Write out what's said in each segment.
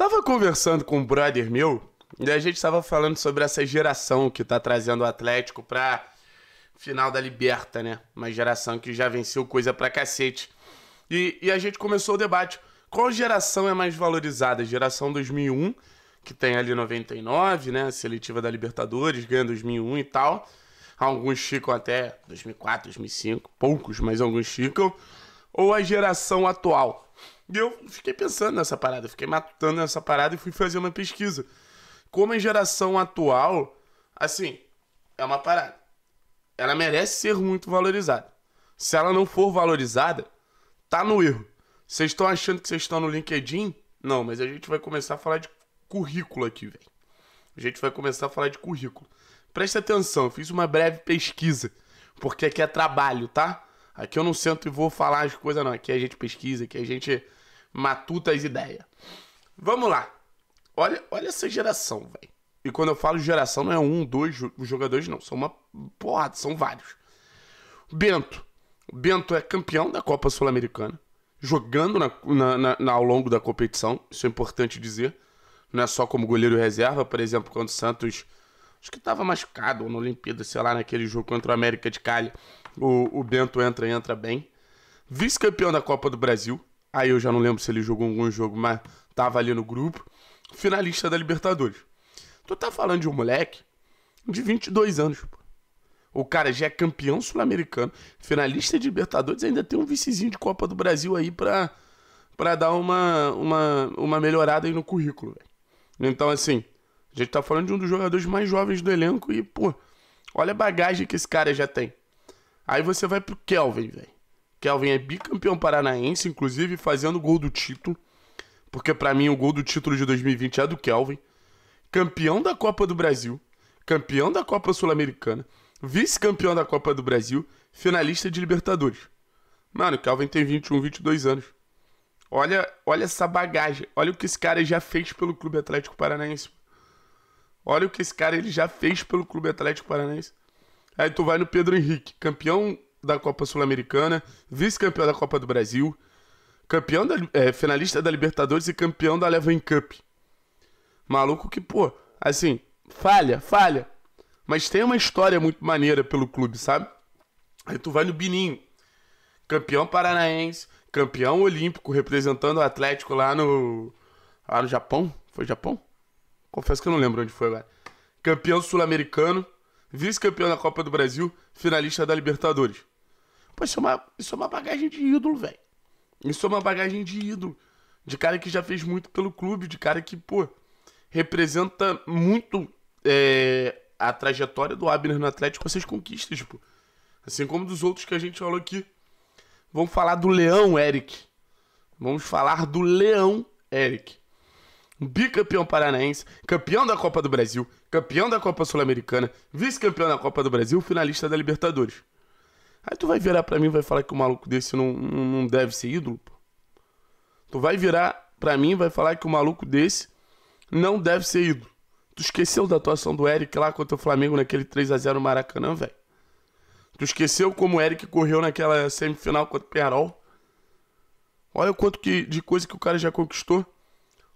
Tava conversando com um brother meu, e a gente tava falando sobre essa geração que tá trazendo o Atlético pra final da Liberta, né? Uma geração que já venceu coisa pra cacete. E, e a gente começou o debate. Qual geração é mais valorizada? Geração 2001, que tem ali 99, né? Seletiva da Libertadores, ganha 2001 e tal. Alguns ficam até 2004, 2005, poucos, mas alguns ficam. Ou a geração atual? E eu fiquei pensando nessa parada, fiquei matutando nessa parada e fui fazer uma pesquisa. Como a geração atual, assim, é uma parada. Ela merece ser muito valorizada. Se ela não for valorizada, tá no erro. Vocês estão achando que vocês estão no LinkedIn? Não, mas a gente vai começar a falar de currículo aqui, velho. A gente vai começar a falar de currículo. Presta atenção, eu fiz uma breve pesquisa, porque aqui é trabalho, tá? Aqui eu não sento e vou falar as coisas, não. Aqui a gente pesquisa, aqui a gente matuta as ideias. Vamos lá. Olha, olha essa geração, velho. E quando eu falo geração, não é um, dois jogadores, não. São uma porrada, são vários. Bento. Bento é campeão da Copa Sul-Americana. Jogando na, na, na, ao longo da competição. Isso é importante dizer. Não é só como goleiro reserva. Por exemplo, quando o Santos... Acho que estava machucado na Olimpíada, sei lá, naquele jogo contra o América de Cali. O, o Bento entra e entra bem. Vice-campeão da Copa do Brasil. Aí eu já não lembro se ele jogou algum jogo, mas tava ali no grupo. Finalista da Libertadores. Tu tá falando de um moleque de 22 anos, pô. O cara já é campeão sul-americano, finalista de Libertadores, ainda tem um vicezinho de Copa do Brasil aí pra, pra dar uma, uma, uma melhorada aí no currículo, véio. Então, assim, a gente tá falando de um dos jogadores mais jovens do elenco e, pô, olha a bagagem que esse cara já tem. Aí você vai pro Kelvin, velho. Kelvin é bicampeão paranaense, inclusive fazendo gol do título, porque para mim o gol do título de 2020 é do Kelvin. Campeão da Copa do Brasil, campeão da Copa Sul-Americana, vice-campeão da Copa do Brasil, finalista de Libertadores. Mano, o Kelvin tem 21, 22 anos. Olha, olha essa bagagem, olha o que esse cara já fez pelo Clube Atlético Paranaense. Olha o que esse cara ele já fez pelo Clube Atlético Paranaense. Aí tu vai no Pedro Henrique, campeão da Copa Sul-Americana, vice-campeão da Copa do Brasil, campeão da, é, finalista da Libertadores e campeão da Levin Cup. Maluco que, pô, assim, falha, falha. Mas tem uma história muito maneira pelo clube, sabe? Aí tu vai no Bininho, campeão paranaense, campeão olímpico, representando o Atlético lá no. lá no Japão. Foi Japão? Confesso que eu não lembro onde foi agora. Campeão sul-americano, vice-campeão da Copa do Brasil, finalista da Libertadores. Pô, isso é uma, isso é uma bagagem de ídolo, velho. Isso é uma bagagem de ídolo. De cara que já fez muito pelo clube, de cara que, pô, representa muito é, a trajetória do Abner no Atlético, essas conquistas, pô. Assim como dos outros que a gente falou aqui. Vamos falar do Leão, Eric. Vamos falar do Leão, Eric. Bicampeão paranaense, campeão da Copa do Brasil, campeão da Copa Sul-Americana, vice-campeão da Copa do Brasil, finalista da Libertadores. Aí tu vai virar pra mim e vai falar que o maluco desse não, não, não deve ser ídolo, pô. Tu vai virar pra mim e vai falar que o maluco desse não deve ser ídolo. Tu esqueceu da atuação do Eric lá contra o Flamengo naquele 3 a 0 no Maracanã, velho? Tu esqueceu como o Eric correu naquela semifinal contra o Penarol? Olha o quanto que, de coisa que o cara já conquistou.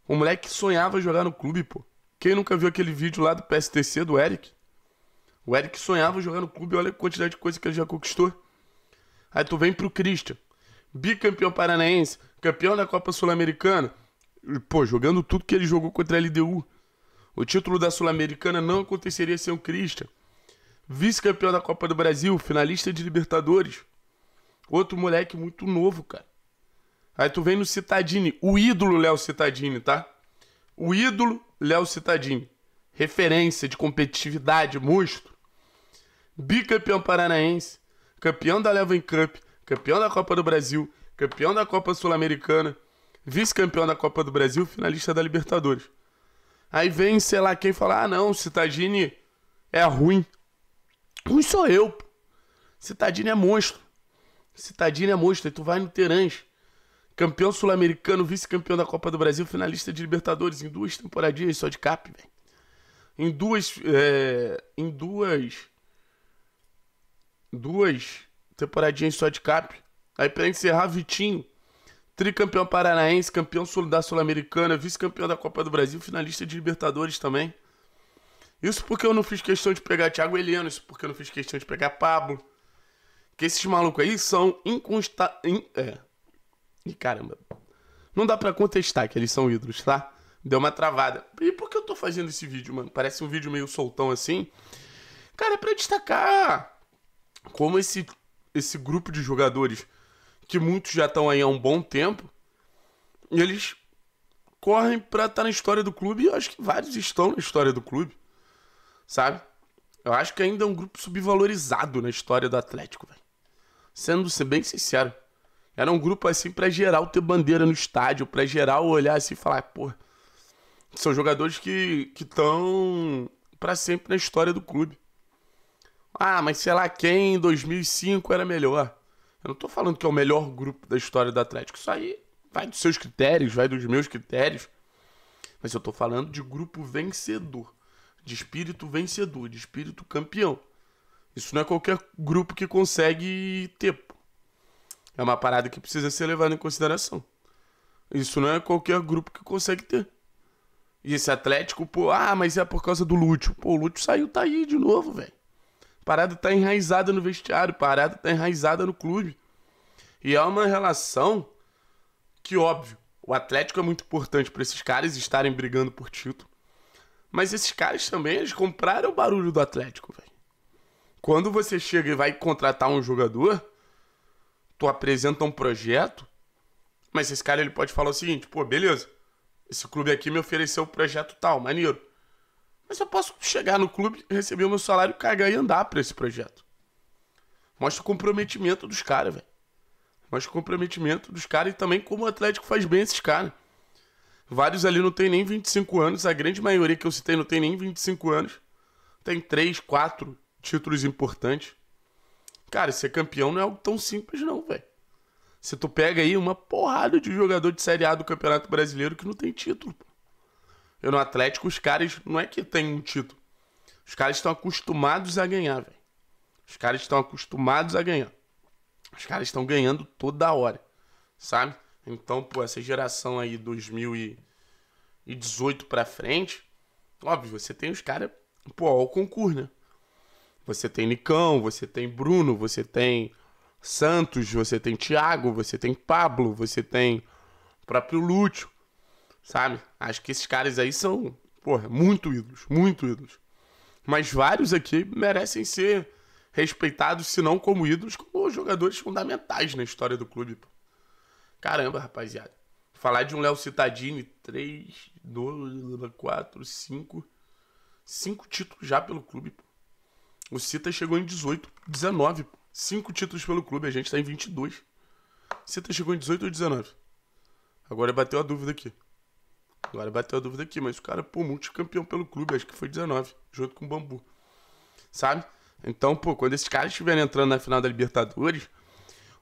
O moleque sonhava jogar no clube, pô. Quem nunca viu aquele vídeo lá do PSTC do Eric? O Eric sonhava jogar no clube, olha a quantidade de coisa que ele já conquistou. Aí tu vem pro Christian, bicampeão paranaense, campeão da Copa Sul-Americana, pô, jogando tudo que ele jogou contra a LDU. O título da Sul-Americana não aconteceria sem o Christian. Vice-campeão da Copa do Brasil, finalista de Libertadores. Outro moleque muito novo, cara. Aí tu vem no Citadini, o ídolo Léo Citadini, tá? O ídolo Léo Citadini. Referência de competitividade, monstro bicampeão paranaense, campeão da Levin Cup, campeão da Copa do Brasil, campeão da Copa Sul-Americana, vice-campeão da Copa do Brasil, finalista da Libertadores. Aí vem, sei lá, quem fala: ah, não, Citadini é ruim. Ruim sou eu. Citadini é monstro. Citadini é monstro. e tu vai no Terãs. Campeão sul-americano, vice-campeão da Copa do Brasil, finalista de Libertadores em duas temporadinhas só de cap, velho. Em duas. É, em duas duas temporadinhas só de cap. Aí para encerrar, Vitinho, tricampeão paranaense, campeão sul da Sul-Americana, vice-campeão da Copa do Brasil, finalista de Libertadores também. Isso porque eu não fiz questão de pegar Thiago Heleno, isso porque eu não fiz questão de pegar Pablo. Que esses malucos aí são inconsta... In... É. E caramba. Não dá para contestar que eles são ídolos, tá? Deu uma travada. E por que eu tô fazendo esse vídeo, mano? Parece um vídeo meio soltão assim. Cara, é pra destacar como esse, esse grupo de jogadores, que muitos já estão aí há um bom tempo, eles correm para estar tá na história do clube e eu acho que vários estão na história do clube, sabe? Eu acho que ainda é um grupo subvalorizado na história do Atlético, velho. Sendo ser bem sincero, era um grupo assim para geral ter bandeira no estádio, para geral olhar assim e falar, pô, são jogadores que estão que para sempre na história do clube. Ah, mas sei lá quem em 2005 era melhor. Eu não tô falando que é o melhor grupo da história do Atlético. Isso aí vai dos seus critérios, vai dos meus critérios. Mas eu tô falando de grupo vencedor, de espírito vencedor, de espírito campeão. Isso não é qualquer grupo que consegue ter. É uma parada que precisa ser levada em consideração. Isso não é qualquer grupo que consegue ter. E esse Atlético, pô, ah, mas é por causa do Lúcio. Pô, o Lúcio saiu, tá aí de novo, velho parada tá enraizada no vestiário, parada tá enraizada no clube. E é uma relação que, óbvio, o Atlético é muito importante para esses caras estarem brigando por título. Mas esses caras também, eles compraram o barulho do Atlético, velho. Quando você chega e vai contratar um jogador, tu apresenta um projeto, mas esse cara ele pode falar o seguinte, pô, beleza, esse clube aqui me ofereceu o um projeto tal, maneiro. Mas eu posso chegar no clube, receber o meu salário, cagar e andar para esse projeto. Mostra o comprometimento dos caras, velho. Mostra o comprometimento dos caras e também como o Atlético faz bem esses caras. Vários ali não tem nem 25 anos, a grande maioria que eu citei não tem nem 25 anos. Tem 3, 4 títulos importantes. Cara, ser campeão não é algo tão simples, não, velho. Se tu pega aí uma porrada de jogador de Série A do Campeonato Brasileiro que não tem título, pô. Eu no Atlético, os caras não é que tem um título. Os caras estão acostumados a ganhar, velho. Os caras estão acostumados a ganhar. Os caras estão ganhando toda hora, sabe? Então, pô, essa geração aí 2018 pra frente, óbvio, você tem os caras, pô, ao concurso, né? Você tem Nicão, você tem Bruno, você tem Santos, você tem Thiago, você tem Pablo, você tem o próprio Lúcio. Sabe? Acho que esses caras aí são, porra, muito ídolos, muito ídolos. Mas vários aqui merecem ser respeitados, se não como ídolos, como jogadores fundamentais na história do clube. Pô. Caramba, rapaziada. Falar de um Léo Citadini, 3, 2, 4, 5. 5 títulos já pelo clube. Pô. O Cita chegou em 18, 19. pô. 5 títulos pelo clube, a gente tá em 22. Cita chegou em 18 ou 19? Agora bateu a dúvida aqui. Agora bateu a dúvida aqui, mas o cara, pô, multicampeão pelo clube, acho que foi 19, junto com o Bambu. Sabe? Então, pô, quando esses caras estiverem entrando na final da Libertadores,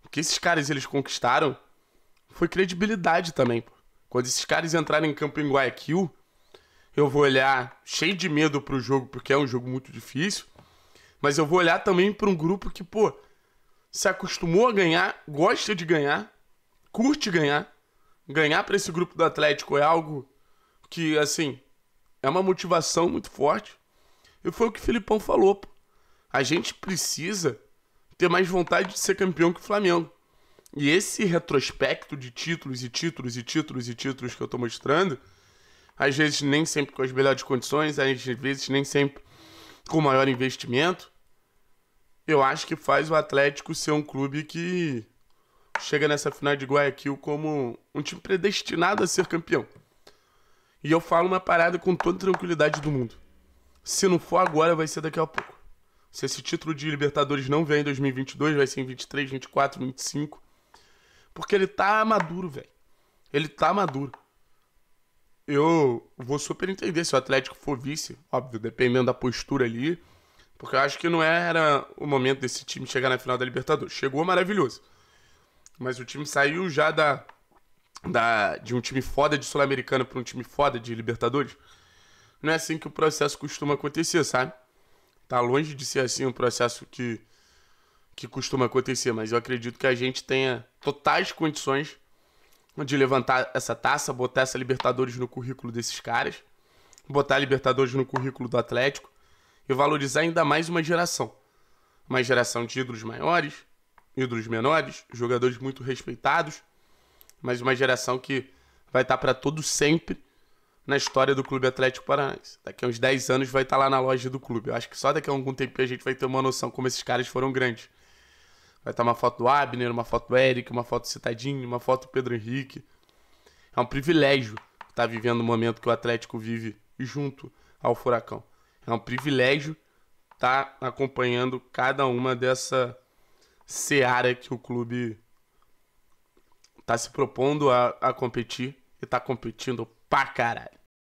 o que esses caras eles conquistaram foi credibilidade também, pô. Quando esses caras entrarem em campo em Guayaquil, eu vou olhar cheio de medo pro jogo, porque é um jogo muito difícil, mas eu vou olhar também para um grupo que, pô, se acostumou a ganhar, gosta de ganhar, curte ganhar. Ganhar para esse grupo do Atlético é algo que, assim, é uma motivação muito forte. E foi o que o Filipão falou. Pô. A gente precisa ter mais vontade de ser campeão que o Flamengo. E esse retrospecto de títulos e títulos e títulos e títulos que eu tô mostrando, às vezes nem sempre com as melhores condições, às vezes nem sempre com o maior investimento, eu acho que faz o Atlético ser um clube que chega nessa final de Guayaquil como um time predestinado a ser campeão. E eu falo uma parada com toda tranquilidade do mundo. Se não for agora, vai ser daqui a pouco. Se esse título de Libertadores não vier em 2022, vai ser em 23, 24, 25. Porque ele tá maduro, velho. Ele tá maduro. Eu vou super entender se o Atlético for vice, óbvio, dependendo da postura ali. Porque eu acho que não era o momento desse time chegar na final da Libertadores. Chegou maravilhoso. Mas o time saiu já da da, de um time foda de Sul-Americana para um time foda de Libertadores, não é assim que o processo costuma acontecer, sabe? Tá longe de ser assim um processo que, que costuma acontecer, mas eu acredito que a gente tenha totais condições de levantar essa taça, botar essa Libertadores no currículo desses caras, botar a Libertadores no currículo do Atlético e valorizar ainda mais uma geração. Uma geração de ídolos maiores, ídolos menores, jogadores muito respeitados mas uma geração que vai estar tá para todo sempre na história do Clube Atlético Paranaense. Daqui a uns 10 anos vai estar tá lá na loja do clube. Eu acho que só daqui a algum tempo a gente vai ter uma noção como esses caras foram grandes. Vai estar tá uma foto do Abner, uma foto do Eric, uma foto do Citadinho, uma foto do Pedro Henrique. É um privilégio estar vivendo o momento que o Atlético vive junto ao Furacão. É um privilégio estar acompanhando cada uma dessa seara que o clube tá se propondo a, a competir e tá competindo pra caralho.